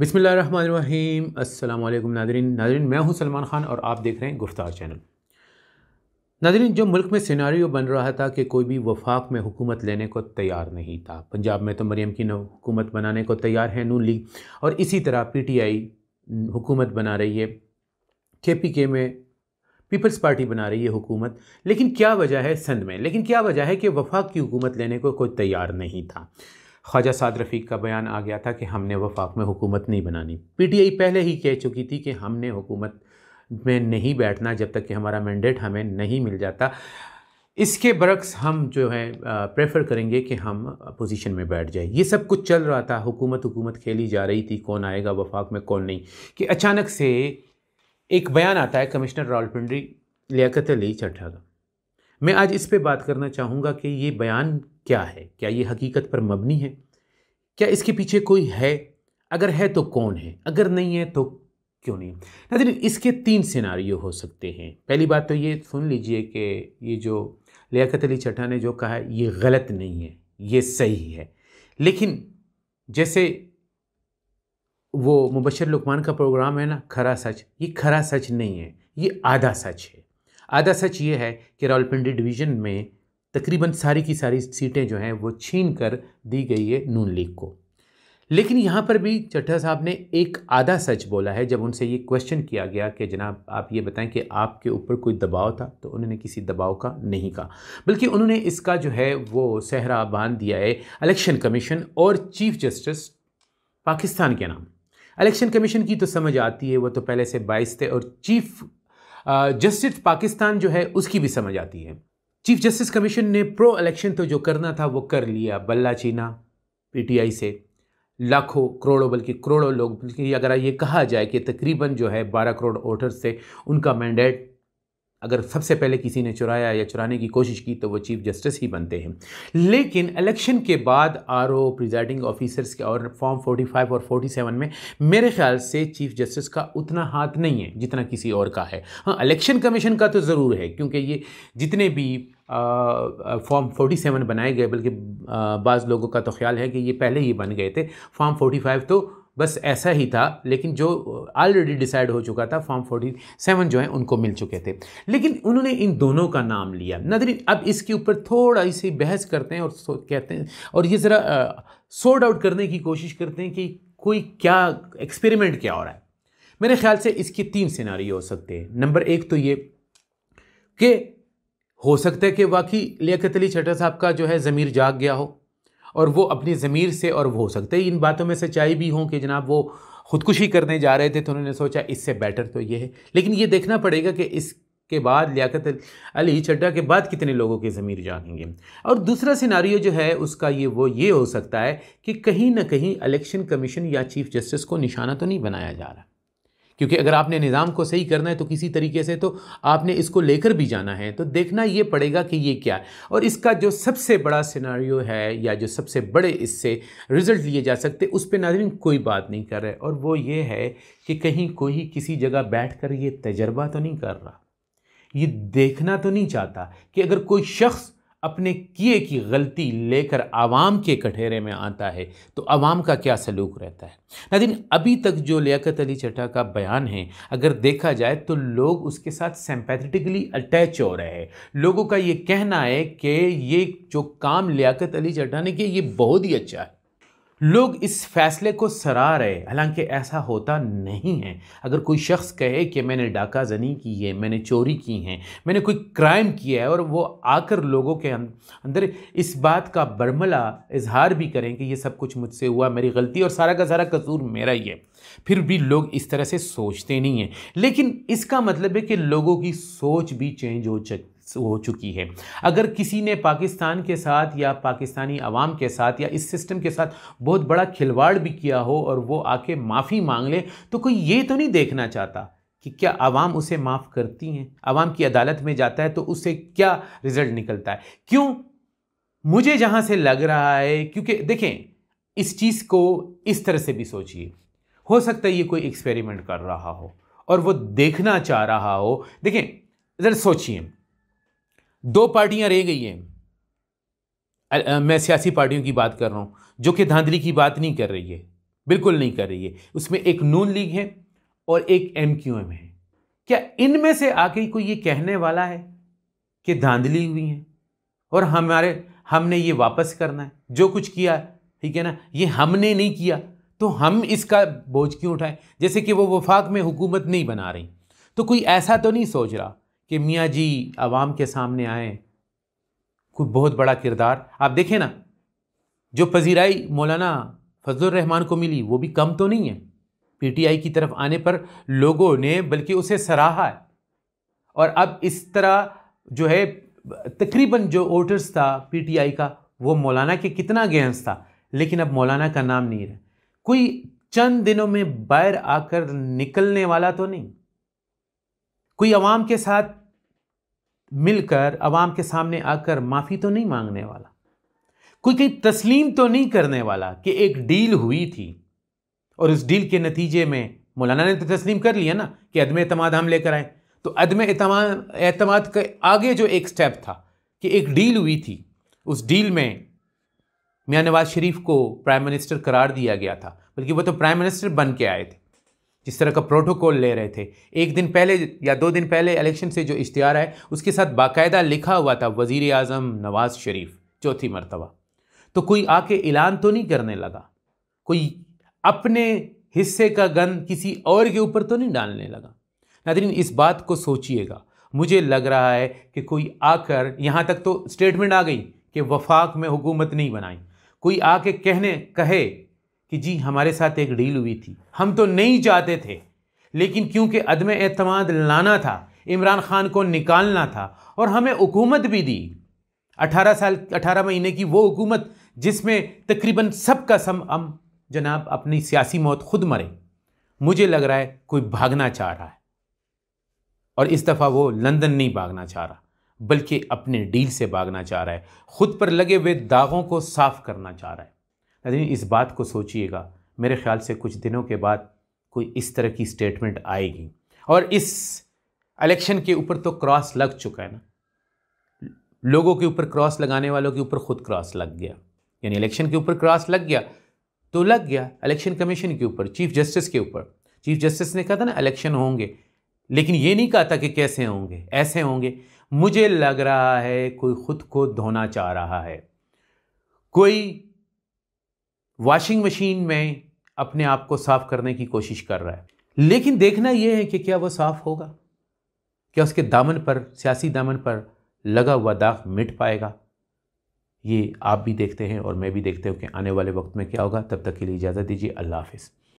बिसमीम अलैक्म Nadreen Nadreen मैं हूं सलमान ख़ान और आप देख रहे हैं गुफ्तार चैनल नादरीन जो मुल्क में सिनारियो बन रहा था कि कोई भी वफाक में हुकूमत लेने को तैयार नहीं था पंजाब में तो मरीम की हुकूमत बनाने को तैयार है नू लीग और इसी तरह पी टी आई हुकूमत बना रही है के पी के में पीपल्स पार्टी बना रही है हुकूमत लेकिन क्या वजह है सिंध में लेकिन क्या वजह है कि वफाक की हुकूमत लेने को कोई तैयार नहीं था ख्वाजा साद रफ़ीक का बयान आ गया था कि हमने वफाक में हुकूमत नहीं बनानी पीटीआई पहले ही कह चुकी थी कि हमने हुकूमत में नहीं बैठना जब तक कि हमारा मैंडेट हमें नहीं मिल जाता इसके बरक्स हम जो है प्रेफर करेंगे कि हम पोजीशन में बैठ जाए ये सब कुछ चल रहा था हुकूमत हुकूमत खेली जा रही थी कौन आएगा वफाक में कौन नहीं कि अचानक से एक बयान आता है कमिश्नर रावलपिंडी लियाकत अली चड्ढा का मैं आज इस पे बात करना चाहूँगा कि ये बयान क्या है क्या ये हकीकत पर मबनी है क्या इसके पीछे कोई है अगर है तो कौन है अगर नहीं है तो क्यों नहीं नाजन इसके तीन सिनारियो हो सकते हैं पहली बात तो ये सुन लीजिए कि ये जो लियाकत अली चटा ने जो कहा है ये गलत नहीं है ये सही है लेकिन जैसे वो मुबशर लुकमान का प्रोग्राम है ना खरा सच ये खरा सच नहीं है ये आधा सच है आधा सच ये है कि रावलपिंडी डिवीज़न में तकरीबन सारी की सारी सीटें जो हैं वो छीन कर दी गई है नून लीग को लेकिन यहाँ पर भी चट्ठा साहब ने एक आधा सच बोला है जब उनसे ये क्वेश्चन किया गया कि जनाब आप ये बताएं कि आपके ऊपर कोई दबाव था तो उन्होंने किसी दबाव का नहीं कहा बल्कि उन्होंने इसका जो है वो सहरा बांध दिया है इलेक्शन कमीशन और चीफ जस्टिस पाकिस्तान के नाम इलेक्शन कमीशन की तो समझ आती है वो तो पहले से बाइस थे और चीफ जस्टिस पाकिस्तान जो है उसकी भी समझ आती है चीफ जस्टिस कमीशन ने प्रो इलेक्शन तो जो करना था वो कर लिया बल्ला चीना पीटीआई से लाखों करोड़ों बल्कि करोड़ों लोग बल्कि अगर ये कहा जाए कि तकरीबन जो है बारह करोड़ वोटर्स थे उनका मैंडेट अगर सबसे पहले किसी ने चुराया या चुराने की कोशिश की तो वो चीफ जस्टिस ही बनते हैं लेकिन इलेक्शन के बाद आर ओ प्रिजाइडिंग ऑफिसर्स के और फॉर्म 45 और 47 में मेरे ख्याल से चीफ जस्टिस का उतना हाथ नहीं है जितना किसी और का है हाँ इलेक्शन कमीशन का तो ज़रूर है क्योंकि ये जितने भी फॉर्म सेवन बनाए गए बल्कि बाज़ लोगों का तो ख्याल है कि ये पहले ही बन गए थे फॉर्म फ़ाइव तो बस ऐसा ही था लेकिन जो ऑलरेडी डिसाइड हो चुका था फॉर्म फोर्टी सेवन जो है उनको मिल चुके थे लेकिन उन्होंने इन दोनों का नाम लिया नदरी अब इसके ऊपर थोड़ा सी बहस करते हैं और कहते हैं और ये ज़रा सोर्ट आउट करने की कोशिश करते हैं कि कोई क्या एक्सपेरिमेंट क्या हो रहा है मेरे ख्याल से इसके तीन सिनारी हो सकते हैं नंबर एक तो ये कि हो सकता है कि वाकई लियात अली चटर साहब का जो है ज़मीर जाग गया हो और वो अपनी ज़मीर से और वो हो सकते इन बातों में सच्चाई भी हों कि जनाब वो ख़ुदकुशी करने जा रहे थे तो उन्होंने सोचा इससे बेटर तो ये है लेकिन ये देखना पड़ेगा कि इस के बाद लियाकत अली चड्डा के बाद कितने लोगों के ज़मीर जाएंगे और दूसरा सिनारी जो है उसका ये वो ये हो सकता है कि कहीं ना कहीं इलेक्शन कमीशन या चीफ़ जस्टिस को निशाना तो नहीं बनाया जा रहा क्योंकि अगर आपने निज़ाम को सही करना है तो किसी तरीके से तो आपने इसको लेकर भी जाना है तो देखना ये पड़ेगा कि ये क्या है और इसका जो सबसे बड़ा सिनारियो है या जो सबसे बड़े इससे रिज़ल्ट लिए जा सकते उस पर नाजरन कोई बात नहीं कर रहे और वो ये है कि कहीं कोई किसी जगह बैठ कर ये तजर्बा तो नहीं कर रहा ये देखना तो नहीं चाहता कि अगर कोई शख्स अपने किए की गलती लेकर आवाम के कटहरे में आता है तो आवाम का क्या सलूक रहता है नादिन अभी तक जो लियाकत अली चटा का बयान है अगर देखा जाए तो लोग उसके साथ सेम्पैथेटिकली अटैच हो रहे हैं लोगों का ये कहना है कि ये जो काम लियाकत अली चटा ने किया ये बहुत ही अच्छा है लोग इस फैसले को सराह रहे हालांकि ऐसा होता नहीं है अगर कोई शख्स कहे कि मैंने डाका जनी की है मैंने चोरी की है मैंने कोई क्राइम किया है और वो आकर लोगों के अं-, अंदर इस बात का बर्मला इजहार भी करें कि ये सब कुछ मुझसे हुआ मेरी गलती और सारा का सारा कसूर मेरा ही है फिर भी लोग इस तरह से सोचते नहीं हैं लेकिन इसका मतलब है कि लोगों की सोच भी चेंज हो चुकी हो चुकी है अगर किसी ने पाकिस्तान के साथ या पाकिस्तानी आवाम के साथ या इस सिस्टम के साथ बहुत बड़ा खिलवाड़ भी किया हो और वो आके माफ़ी मांग ले तो कोई ये तो नहीं देखना चाहता कि क्या आवाम उसे माफ़ करती हैं आवाम की अदालत में जाता है तो उससे क्या रिज़ल्ट निकलता है क्यों मुझे जहाँ से लग रहा है क्योंकि देखें इस चीज़ को इस तरह से भी सोचिए हो सकता है ये कोई एक्सपेरिमेंट कर रहा हो और वो देखना चाह रहा हो देखें ज़रा सोचिए दो पार्टियां रह गई हैं मैं सियासी पार्टियों की बात कर रहा हूं जो कि धांधली की बात नहीं कर रही है बिल्कुल नहीं कर रही है उसमें एक नून लीग है और एक एम क्यू एम है क्या इनमें से आके कोई ये कहने वाला है कि धांधली हुई है और हमारे हमने ये वापस करना है जो कुछ किया ठीक है ना ये हमने नहीं किया तो हम इसका बोझ क्यों उठाएं जैसे कि वो वफाक में हुकूमत नहीं बना रही तो कोई ऐसा तो नहीं सोच रहा कि मियाँ जी आवाम के सामने आए कोई बहुत बड़ा किरदार आप देखें ना जो पजीराई मौलाना फजल रहमान को मिली वो भी कम तो नहीं है पीटीआई की तरफ आने पर लोगों ने बल्कि उसे सराहा है और अब इस तरह जो है तकरीबन जो वोटर्स था पीटीआई का वो मौलाना के कितना गेंस था लेकिन अब मौलाना का नाम नहीं रहा कोई चंद दिनों में बाहर आकर निकलने वाला तो नहीं कोई अवाम के साथ मिलकर अवाम के सामने आकर माफ़ी तो नहीं मांगने वाला कोई कहीं तस्लीम तो नहीं करने वाला कि एक डील हुई थी और उस डील के नतीजे में मौलाना ने तो तस्लीम कर लिया ना कि अदम अतमाद हम लेकर आए तो अदम अतमाद के आगे जो एक स्टेप था कि एक डील हुई थी उस डील में मियाँ नवाज शरीफ को प्राइम मिनिस्टर करार दिया गया था बल्कि वो तो प्राइम मिनिस्टर बन के आए थे जिस तरह का प्रोटोकॉल ले रहे थे एक दिन पहले या दो दिन पहले इलेक्शन से जो इश्तहार है उसके साथ बाकायदा लिखा हुआ था वज़ी अजम नवाज़ शरीफ चौथी मरतबा तो कोई आके ऐलान तो नहीं करने लगा कोई अपने हिस्से का गन किसी और के ऊपर तो नहीं डालने लगा नादरीन इस बात को सोचिएगा मुझे लग रहा है कि कोई आकर यहाँ तक तो स्टेटमेंट आ गई कि वफाक में हुकूमत नहीं बनाई कोई आके कहने कहे कि जी हमारे साथ एक डील हुई थी हम तो नहीं चाहते थे लेकिन क्योंकि अदम अतमाद लाना था इमरान खान को निकालना था और हमें हुकूमत भी दी अठारह साल अठारह महीने की वो हुकूमत जिसमें तकरीबन सबका सम हम जनाब अपनी सियासी मौत खुद मरे मुझे लग रहा है कोई भागना चाह रहा है और इस दफ़ा वो लंदन नहीं भागना चाह रहा बल्कि अपने डील से भागना चाह रहा है खुद पर लगे हुए दागों को साफ करना चाह रहा है अजीम इस बात को सोचिएगा मेरे ख्याल से कुछ दिनों के बाद कोई इस तरह की स्टेटमेंट आएगी और इस इलेक्शन के ऊपर तो क्रॉस लग चुका है ना लोगों के ऊपर क्रॉस लगाने वालों के ऊपर खुद क्रॉस लग गया यानी इलेक्शन के ऊपर क्रॉस लग गया तो लग गया इलेक्शन कमीशन के ऊपर चीफ जस्टिस के ऊपर चीफ जस्टिस ने कहा था ना इलेक्शन होंगे लेकिन ये नहीं कहा था कि कैसे होंगे ऐसे होंगे मुझे लग रहा है कोई खुद को धोना चाह रहा है कोई वॉशिंग मशीन में अपने आप को साफ करने की कोशिश कर रहा है लेकिन देखना यह है कि क्या वह साफ होगा क्या उसके दामन पर सियासी दामन पर लगा हुआ दाग मिट पाएगा ये आप भी देखते हैं और मैं भी देखते हूँ कि आने वाले वक्त में क्या होगा तब तक के लिए इजाज़त दीजिए अल्लाह हाफिज़